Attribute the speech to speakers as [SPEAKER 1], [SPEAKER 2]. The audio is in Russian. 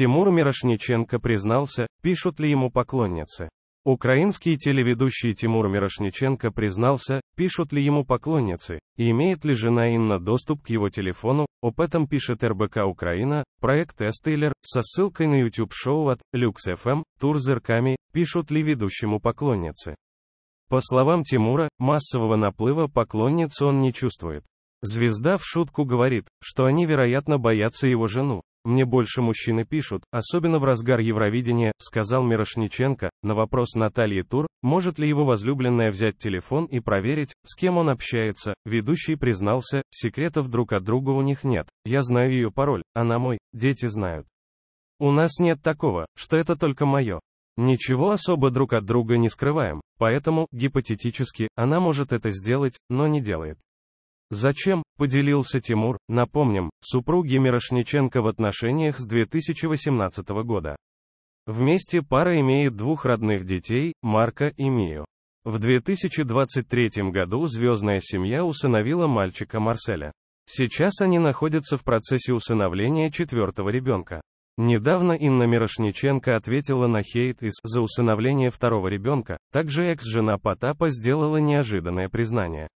[SPEAKER 1] Тимур Мирошниченко признался, пишут ли ему поклонницы. Украинский телеведущий Тимур Мирошниченко признался, пишут ли ему поклонницы, и имеет ли жена Инна доступ к его телефону, об этом пишет РБК Украина, проект Эстейлер, со ссылкой на YouTube-шоу от Lux.fm, тур зерками, пишут ли ведущему поклонницы. По словам Тимура, массового наплыва поклонниц он не чувствует. Звезда в шутку говорит, что они вероятно боятся его жену. Мне больше мужчины пишут, особенно в разгар Евровидения, сказал Мирошниченко, на вопрос Натальи Тур, может ли его возлюбленная взять телефон и проверить, с кем он общается, ведущий признался, секретов друг от друга у них нет, я знаю ее пароль, она мой, дети знают. У нас нет такого, что это только мое. Ничего особо друг от друга не скрываем, поэтому, гипотетически, она может это сделать, но не делает. Зачем, поделился Тимур, напомним, супруги Мирошниченко в отношениях с 2018 года. Вместе пара имеет двух родных детей, Марка и Мию. В 2023 году звездная семья усыновила мальчика Марселя. Сейчас они находятся в процессе усыновления четвертого ребенка. Недавно Инна Мирошниченко ответила на хейт из «За усыновление второго ребенка», также экс-жена Потапа сделала неожиданное признание.